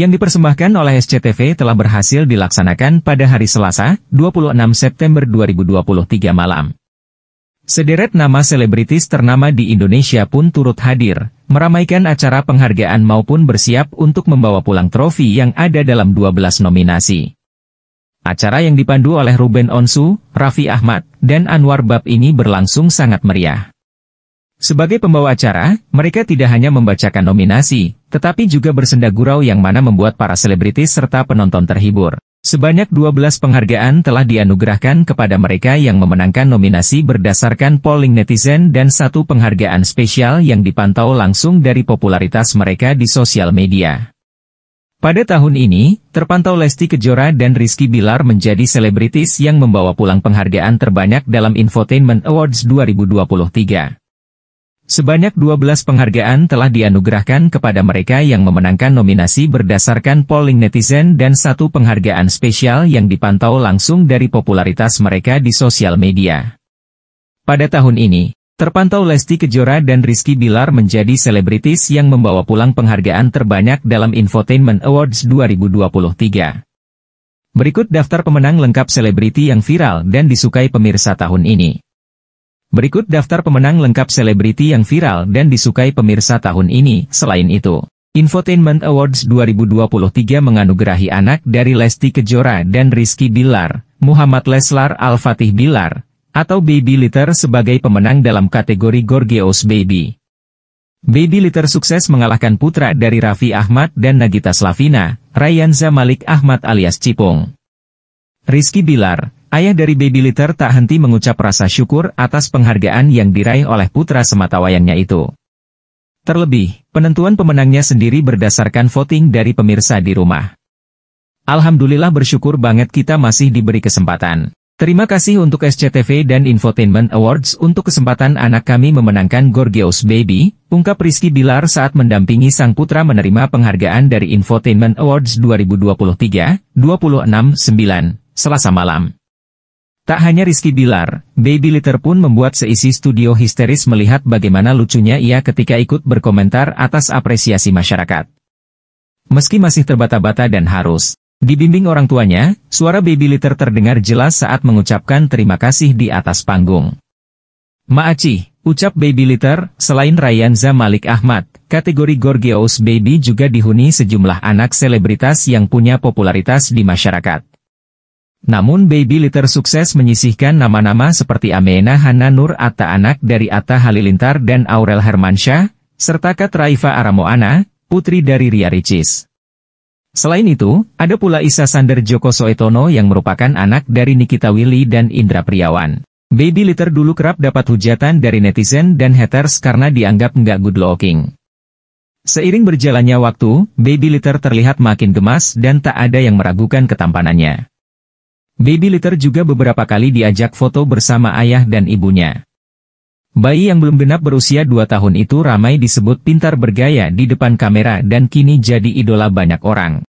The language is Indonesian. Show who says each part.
Speaker 1: yang dipersembahkan oleh SCTV telah berhasil dilaksanakan pada hari Selasa, 26 September 2023 malam. Sederet nama selebritis ternama di Indonesia pun turut hadir, meramaikan acara penghargaan maupun bersiap untuk membawa pulang trofi yang ada dalam 12 nominasi. Acara yang dipandu oleh Ruben Onsu, Raffi Ahmad, dan Anwar Bab ini berlangsung sangat meriah. Sebagai pembawa acara, mereka tidak hanya membacakan nominasi, tetapi juga bersenda gurau yang mana membuat para selebritis serta penonton terhibur. Sebanyak 12 penghargaan telah dianugerahkan kepada mereka yang memenangkan nominasi berdasarkan polling netizen dan satu penghargaan spesial yang dipantau langsung dari popularitas mereka di sosial media. Pada tahun ini, terpantau Lesti Kejora dan Rizky Bilar menjadi selebritis yang membawa pulang penghargaan terbanyak dalam Infotainment Awards 2023. Sebanyak 12 penghargaan telah dianugerahkan kepada mereka yang memenangkan nominasi berdasarkan polling netizen dan satu penghargaan spesial yang dipantau langsung dari popularitas mereka di sosial media. Pada tahun ini, terpantau Lesti Kejora dan Rizky Bilar menjadi selebritis yang membawa pulang penghargaan terbanyak dalam Infotainment Awards 2023. Berikut daftar pemenang lengkap selebriti yang viral dan disukai pemirsa tahun ini. Berikut daftar pemenang lengkap selebriti yang viral dan disukai pemirsa tahun ini. Selain itu, Infotainment Awards 2023 menganugerahi anak dari Lesti Kejora dan Rizky Bilar, Muhammad Leslar Al-Fatih Bilar, atau Baby Litter sebagai pemenang dalam kategori Gorgeous Baby. Baby Litter sukses mengalahkan putra dari Raffi Ahmad dan Nagita Slavina, Ryan Malik Ahmad alias Cipung. Rizky Bilar, Ayah dari Baby Litter tak henti mengucap rasa syukur atas penghargaan yang diraih oleh putra sematawayangnya itu. Terlebih, penentuan pemenangnya sendiri berdasarkan voting dari pemirsa di rumah. Alhamdulillah bersyukur banget kita masih diberi kesempatan. Terima kasih untuk SCTV dan Infotainment Awards untuk kesempatan anak kami memenangkan Gorgeous Baby, ungkap Rizky Bilar saat mendampingi sang putra menerima penghargaan dari Infotainment Awards 2023, 26, Selasa malam. Tak hanya Rizky Bilar, Baby Litter pun membuat seisi studio histeris melihat bagaimana lucunya ia ketika ikut berkomentar atas apresiasi masyarakat. Meski masih terbata-bata dan harus dibimbing orang tuanya, suara Baby Litter terdengar jelas saat mengucapkan terima kasih di atas panggung. Maaci, ucap Baby Litter, selain Ryan Malik Ahmad, kategori Gorgeous Baby juga dihuni sejumlah anak selebritas yang punya popularitas di masyarakat. Namun baby litter sukses menyisihkan nama-nama seperti Amena Hana Nur Atta anak dari Atta Halilintar dan Aurel Hermansyah, serta Kat Raifa Aramoana, putri dari Ria Ricis. Selain itu, ada pula Isa Sander Joko Soetono yang merupakan anak dari Nikita Willy dan Indra Priawan. Baby litter dulu kerap dapat hujatan dari netizen dan haters karena dianggap nggak good looking. Seiring berjalannya waktu, baby litter terlihat makin gemas dan tak ada yang meragukan ketampanannya. Baby Litter juga beberapa kali diajak foto bersama ayah dan ibunya. Bayi yang belum genap berusia 2 tahun itu ramai disebut pintar bergaya di depan kamera dan kini jadi idola banyak orang.